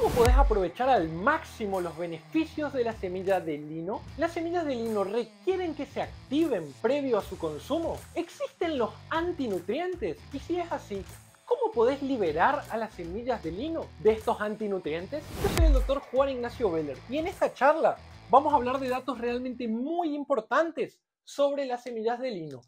¿Cómo podés aprovechar al máximo los beneficios de la semilla de lino? ¿Las semillas de lino requieren que se activen previo a su consumo? ¿Existen los antinutrientes? Y si es así, ¿Cómo podés liberar a las semillas de lino de estos antinutrientes? Yo soy el doctor Juan Ignacio Veller y en esta charla vamos a hablar de datos realmente muy importantes sobre las semillas de lino,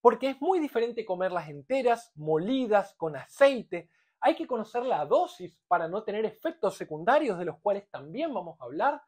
porque es muy diferente comerlas enteras, molidas, con aceite, hay que conocer la dosis para no tener efectos secundarios de los cuales también vamos a hablar.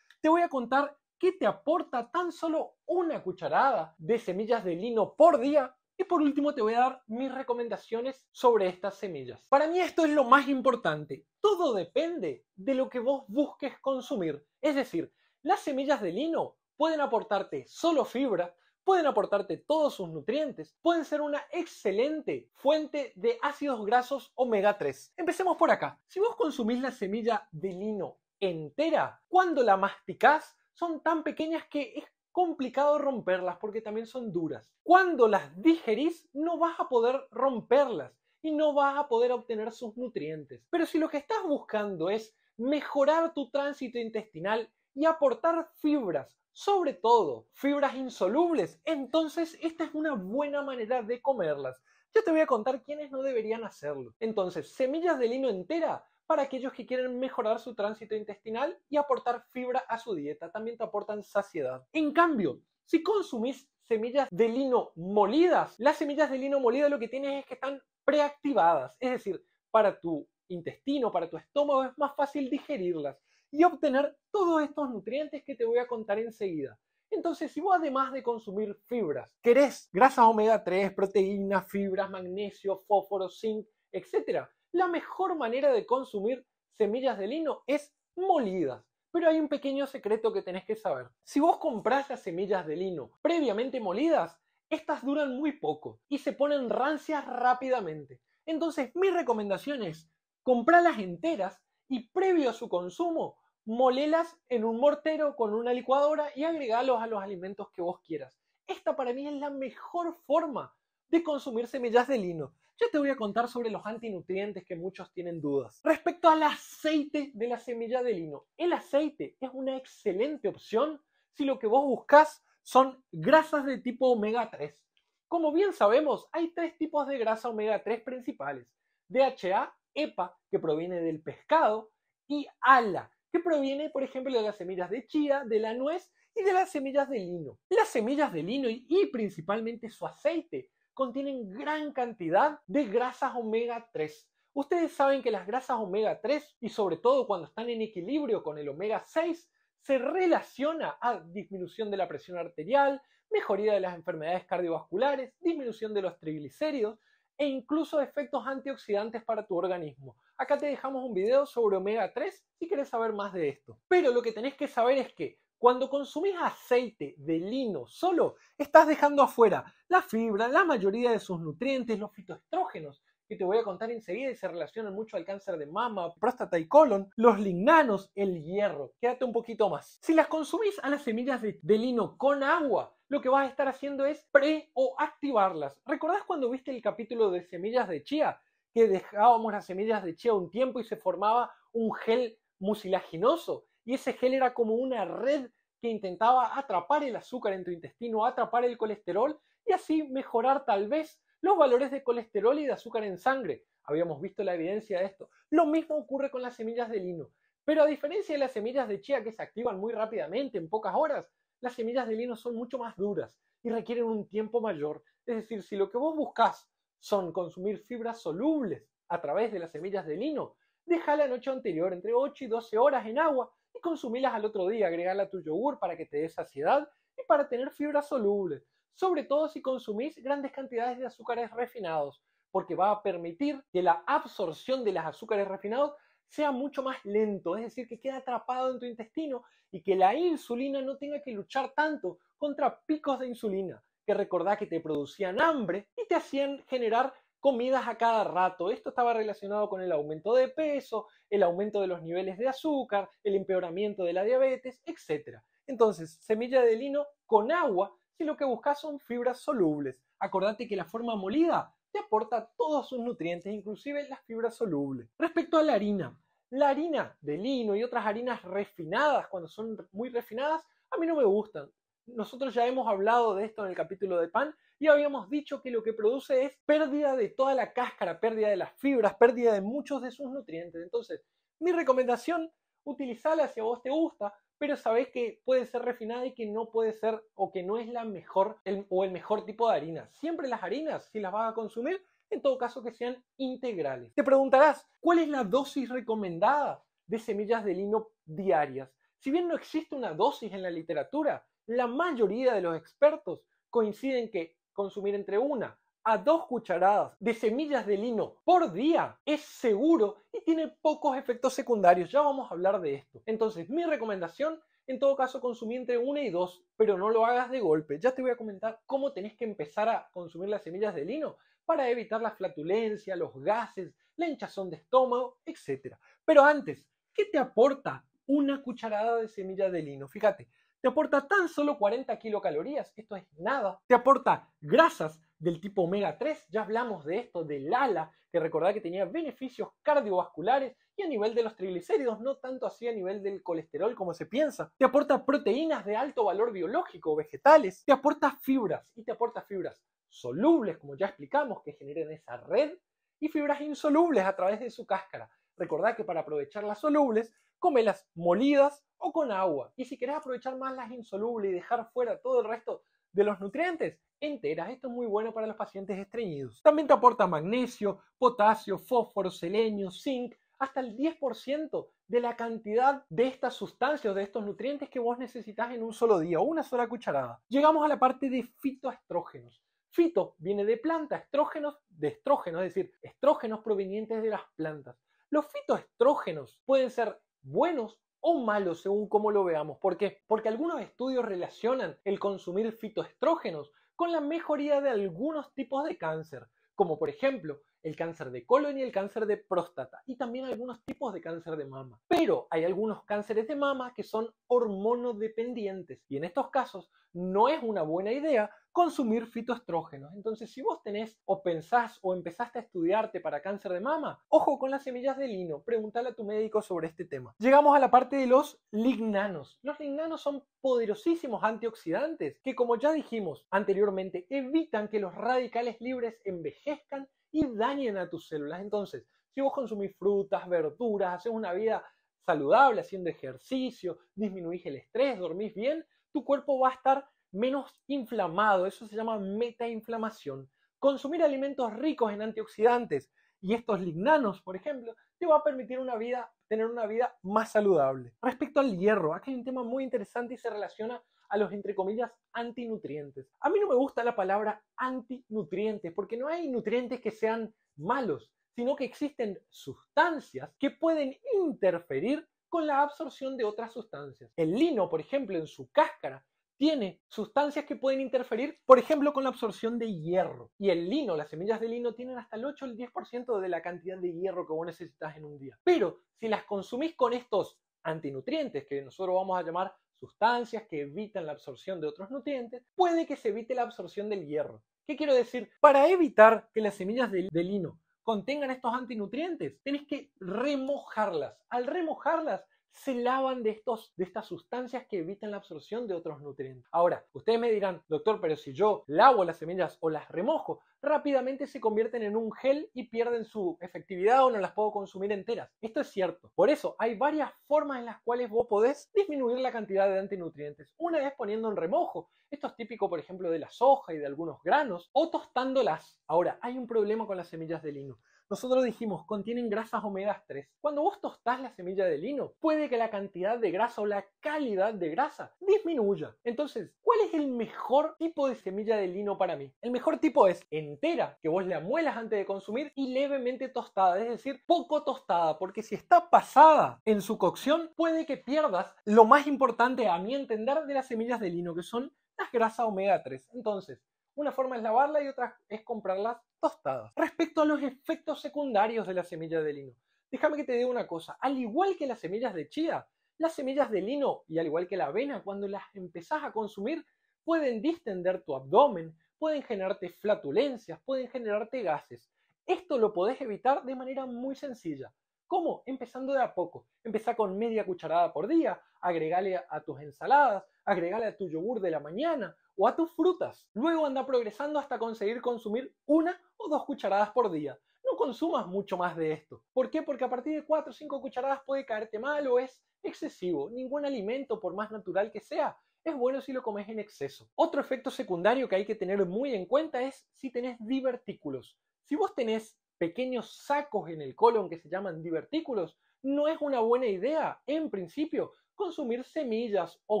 Te voy a contar qué te aporta tan solo una cucharada de semillas de lino por día. Y por último te voy a dar mis recomendaciones sobre estas semillas. Para mí esto es lo más importante. Todo depende de lo que vos busques consumir. Es decir, las semillas de lino pueden aportarte solo fibra, pueden aportarte todos sus nutrientes, pueden ser una excelente fuente de ácidos grasos omega 3. Empecemos por acá. Si vos consumís la semilla de lino entera, cuando la masticás, son tan pequeñas que es complicado romperlas porque también son duras. Cuando las digerís, no vas a poder romperlas y no vas a poder obtener sus nutrientes. Pero si lo que estás buscando es mejorar tu tránsito intestinal y aportar fibras, sobre todo fibras insolubles, entonces esta es una buena manera de comerlas. Yo te voy a contar quiénes no deberían hacerlo. Entonces, semillas de lino entera para aquellos que quieren mejorar su tránsito intestinal y aportar fibra a su dieta, también te aportan saciedad. En cambio, si consumís semillas de lino molidas, las semillas de lino molidas lo que tienes es que están preactivadas, es decir, para tu intestino, para tu estómago es más fácil digerirlas y obtener todos estos nutrientes que te voy a contar enseguida. Entonces, si vos además de consumir fibras, querés grasas omega 3, proteínas, fibras, magnesio, fósforo, zinc, etc., la mejor manera de consumir semillas de lino es molidas. Pero hay un pequeño secreto que tenés que saber. Si vos comprás las semillas de lino previamente molidas, estas duran muy poco y se ponen rancias rápidamente. Entonces, mi recomendación es comprarlas enteras y previo a su consumo, molelas en un mortero con una licuadora y agregalos a los alimentos que vos quieras. Esta para mí es la mejor forma de consumir semillas de lino. ya te voy a contar sobre los antinutrientes que muchos tienen dudas. Respecto al aceite de la semilla de lino, el aceite es una excelente opción si lo que vos buscás son grasas de tipo omega 3. Como bien sabemos, hay tres tipos de grasa omega 3 principales. DHA, EPA, que proviene del pescado, y ALA, que proviene, por ejemplo, de las semillas de chía, de la nuez y de las semillas de lino. Las semillas de lino y, principalmente su aceite contienen gran cantidad de grasas omega 3. Ustedes saben que las grasas omega 3 y sobre todo cuando están en equilibrio con el omega 6 se relaciona a disminución de la presión arterial, mejoría de las enfermedades cardiovasculares, disminución de los triglicéridos e incluso efectos antioxidantes para tu organismo. Acá te dejamos un video sobre omega 3 si quieres saber más de esto. Pero lo que tenés que saber es que cuando consumís aceite de lino solo, estás dejando afuera la fibra, la mayoría de sus nutrientes, los fitoestrógenos que te voy a contar enseguida y se relacionan mucho al cáncer de mama, próstata y colon, los lignanos, el hierro. Quédate un poquito más. Si las consumís a las semillas de lino con agua, lo que vas a estar haciendo es pre o activarlas. ¿Recordás cuando viste el capítulo de semillas de chía? Que dejábamos las semillas de chía un tiempo y se formaba un gel mucilaginoso. Y ese gel era como una red que intentaba atrapar el azúcar en tu intestino, atrapar el colesterol y así mejorar tal vez los valores de colesterol y de azúcar en sangre. Habíamos visto la evidencia de esto. Lo mismo ocurre con las semillas de lino. Pero a diferencia de las semillas de chía que se activan muy rápidamente, en pocas horas, las semillas de lino son mucho más duras y requieren un tiempo mayor. Es decir, si lo que vos buscás son consumir fibras solubles a través de las semillas de lino, deja la noche anterior entre 8 y 12 horas en agua y consumilas al otro día, agregarla a tu yogur para que te dé saciedad y para tener fibras solubles, sobre todo si consumís grandes cantidades de azúcares refinados, porque va a permitir que la absorción de los azúcares refinados sea mucho más lento, es decir, que quede atrapado en tu intestino y que la insulina no tenga que luchar tanto contra picos de insulina, que recordá que te producían hambre y te hacían generar comidas a cada rato. Esto estaba relacionado con el aumento de peso, el aumento de los niveles de azúcar, el empeoramiento de la diabetes, etc. Entonces, semilla de lino con agua, si lo que buscas son fibras solubles. Acordate que la forma molida te aporta todos sus nutrientes, inclusive las fibras solubles. Respecto a la harina, la harina de lino y otras harinas refinadas, cuando son muy refinadas, a mí no me gustan. Nosotros ya hemos hablado de esto en el capítulo de pan y habíamos dicho que lo que produce es pérdida de toda la cáscara, pérdida de las fibras, pérdida de muchos de sus nutrientes. Entonces, mi recomendación, utilizarla si a vos te gusta, pero sabes que puede ser refinada y que no puede ser o que no es la mejor o el mejor tipo de harina. Siempre las harinas, si las vas a consumir, en todo caso que sean integrales. Te preguntarás, ¿cuál es la dosis recomendada de semillas de lino diarias? Si bien no existe una dosis en la literatura, la mayoría de los expertos coinciden que consumir entre una a dos cucharadas de semillas de lino por día es seguro y tiene pocos efectos secundarios. Ya vamos a hablar de esto. Entonces, mi recomendación, en todo caso, consumí entre una y dos, pero no lo hagas de golpe. Ya te voy a comentar cómo tenés que empezar a consumir las semillas de lino para evitar la flatulencia, los gases, la hinchazón de estómago, etc. Pero antes, ¿qué te aporta una cucharada de semillas de lino? Fíjate, te aporta tan solo 40 kilocalorías, esto es nada. Te aporta grasas del tipo omega 3, ya hablamos de esto, del ALA, que recordad que tenía beneficios cardiovasculares y a nivel de los triglicéridos, no tanto así a nivel del colesterol como se piensa. Te aporta proteínas de alto valor biológico, o vegetales, te aporta fibras y te aporta fibras solubles, como ya explicamos, que generan esa red, y fibras insolubles a través de su cáscara. Recordad que para aprovechar las solubles, comelas molidas o con agua. Y si querés aprovechar más las insolubles y dejar fuera todo el resto de los nutrientes enteras. Esto es muy bueno para los pacientes estreñidos. También te aporta magnesio, potasio, fósforo, selenio, zinc, hasta el 10% de la cantidad de estas sustancias, de estos nutrientes que vos necesitas en un solo día, una sola cucharada. Llegamos a la parte de fitoestrógenos. Fito viene de planta, estrógenos de estrógenos, es decir, estrógenos provenientes de las plantas. Los fitoestrógenos pueden ser buenos o malo según cómo lo veamos. ¿Por qué? Porque algunos estudios relacionan el consumir fitoestrógenos con la mejoría de algunos tipos de cáncer, como por ejemplo el cáncer de colon y el cáncer de próstata, y también algunos tipos de cáncer de mama. Pero hay algunos cánceres de mama que son hormonodependientes, y en estos casos no es una buena idea consumir fitoestrógenos. Entonces, si vos tenés o pensás o empezaste a estudiarte para cáncer de mama, ojo con las semillas de lino, pregúntale a tu médico sobre este tema. Llegamos a la parte de los lignanos. Los lignanos son poderosísimos antioxidantes que, como ya dijimos anteriormente, evitan que los radicales libres envejezcan y dañen a tus células. Entonces, si vos consumís frutas, verduras, haces una vida saludable, haciendo ejercicio, disminuís el estrés, dormís bien, tu cuerpo va a estar menos inflamado, eso se llama metainflamación. Consumir alimentos ricos en antioxidantes y estos lignanos, por ejemplo, te va a permitir una vida, tener una vida más saludable. Respecto al hierro, aquí hay un tema muy interesante y se relaciona a los, entre comillas, antinutrientes. A mí no me gusta la palabra antinutrientes porque no hay nutrientes que sean malos, sino que existen sustancias que pueden interferir con la absorción de otras sustancias. El lino, por ejemplo, en su cáscara tiene sustancias que pueden interferir, por ejemplo, con la absorción de hierro. Y el lino, las semillas de lino tienen hasta el 8 o el 10% de la cantidad de hierro que vos necesitas en un día. Pero si las consumís con estos antinutrientes, que nosotros vamos a llamar sustancias que evitan la absorción de otros nutrientes, puede que se evite la absorción del hierro. ¿Qué quiero decir? Para evitar que las semillas de, lino contengan estos antinutrientes, tenés que remojarlas. Al remojarlas, se lavan de, estos, de estas sustancias que evitan la absorción de otros nutrientes. Ahora, ustedes me dirán, doctor, pero si yo lavo las semillas o las remojo, rápidamente se convierten en un gel y pierden su efectividad o no las puedo consumir enteras. Esto es cierto. Por eso hay varias formas en las cuales vos podés disminuir la cantidad de antinutrientes. Una es poniendo en remojo. Esto es típico, por ejemplo, de la soja y de algunos granos o tostándolas. Ahora, hay un problema con las semillas de lino nosotros dijimos, contienen grasas omega 3. Cuando vos tostás la semilla de lino, puede que la cantidad de grasa o la calidad de grasa disminuya. Entonces, ¿cuál es el mejor tipo de semilla de lino para mí? El mejor tipo es entera, que vos la muelas antes de consumir, y levemente tostada, es decir, poco tostada, porque si está pasada en su cocción, puede que pierdas lo más importante, a mi entender, de las semillas de lino, que son las grasas omega 3. Entonces, una forma es lavarla y otra es comprarlas tostadas. Respecto a los efectos secundarios de las semillas de lino, déjame que te diga una cosa, al igual que las semillas de chía, las semillas de lino y al igual que la avena, cuando las empezás a consumir, pueden distender tu abdomen, pueden generarte flatulencias, pueden generarte gases. Esto lo podés evitar de manera muy sencilla. ¿Cómo? Empezando de a poco. Empezá con media cucharada por día, agregale a tus ensaladas, agregale a tu yogur de la mañana o a tus frutas. Luego anda progresando hasta conseguir consumir una o dos cucharadas por día. No consumas mucho más de esto. ¿Por qué? Porque a partir de cuatro o cinco cucharadas puede caerte mal o es excesivo. Ningún alimento, por más natural que sea, es bueno si lo comes en exceso. Otro efecto secundario que hay que tener muy en cuenta es si tenés divertículos. Si vos tenés pequeños sacos en el colon que se llaman divertículos, no es una buena idea, en principio, consumir semillas o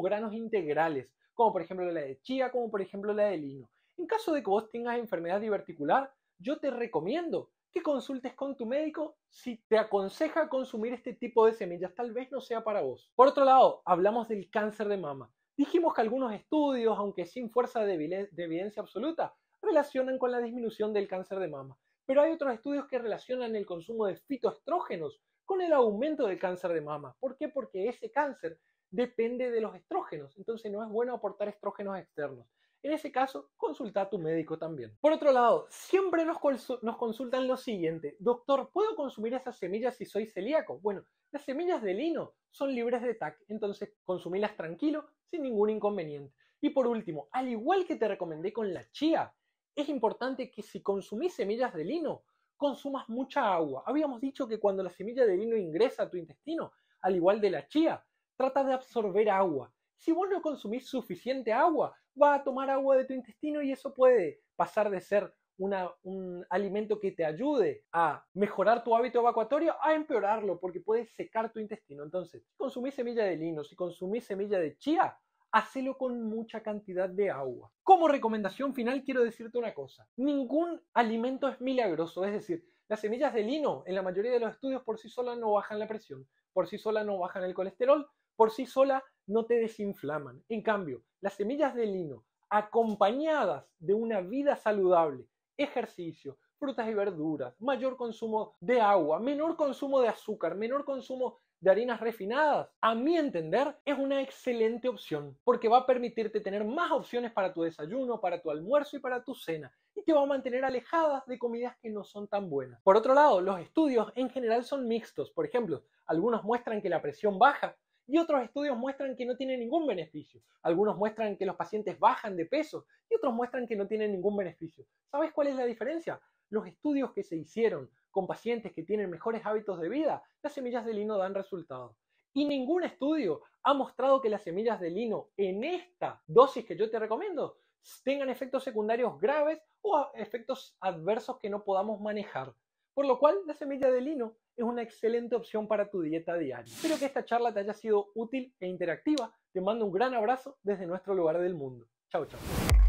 granos integrales, como por ejemplo la de chía, como por ejemplo la de lino. En caso de que vos tengas enfermedad diverticular, yo te recomiendo que consultes con tu médico si te aconseja consumir este tipo de semillas. Tal vez no sea para vos. Por otro lado, hablamos del cáncer de mama. Dijimos que algunos estudios, aunque sin fuerza de, evidencia absoluta, relacionan con la disminución del cáncer de mama. Pero hay otros estudios que relacionan el consumo de fitoestrógenos con el aumento del cáncer de mama. ¿Por qué? Porque ese cáncer depende de los estrógenos. Entonces no es bueno aportar estrógenos externos. En ese caso, consulta a tu médico también. Por otro lado, siempre nos, consultan lo siguiente, doctor, ¿puedo consumir esas semillas si soy celíaco? Bueno, las semillas de lino son libres de TAC, entonces consumilas tranquilo, sin ningún inconveniente. Y por último, al igual que te recomendé con la chía, es importante que si consumís semillas de lino, consumas mucha agua. Habíamos dicho que cuando la semilla de lino ingresa a tu intestino, al igual de la chía, trata de absorber agua. Si vos no consumís suficiente agua, va a tomar agua de tu intestino y eso puede pasar de ser un alimento que te ayude a mejorar tu hábito evacuatorio, a empeorarlo, porque puede secar tu intestino. Entonces, si consumís semilla de lino, si consumís semilla de chía, hacelo con mucha cantidad de agua. Como recomendación final quiero decirte una cosa, ningún alimento es milagroso, es decir, las semillas de lino en la mayoría de los estudios por sí solas no bajan la presión, por sí sola no bajan el colesterol, por sí sola no te desinflaman. En cambio, las semillas de lino, acompañadas de una vida saludable, ejercicio, frutas y verduras, mayor consumo de agua, menor consumo de azúcar, menor consumo de harinas refinadas, a mi entender, es una excelente opción porque va a permitirte tener más opciones para tu desayuno, para tu almuerzo y para tu cena y te va a mantener alejadas de comidas que no son tan buenas. Por otro lado, los estudios en general son mixtos. Por ejemplo, algunos muestran que la presión baja y otros estudios muestran que no tiene ningún beneficio. Algunos muestran que los pacientes bajan de peso y otros muestran que no tienen ningún beneficio. ¿Sabes cuál es la diferencia? Los estudios que se hicieron con pacientes que tienen mejores hábitos de vida, las semillas de lino dan resultados Y ningún estudio ha mostrado que las semillas de lino en esta dosis que yo te recomiendo tengan efectos secundarios graves o efectos adversos que no podamos manejar. Por lo cual, la semilla de lino es una excelente opción para tu dieta diaria. Espero que esta charla te haya sido útil e interactiva. Te mando un gran abrazo desde nuestro lugar del mundo. Chao, chao.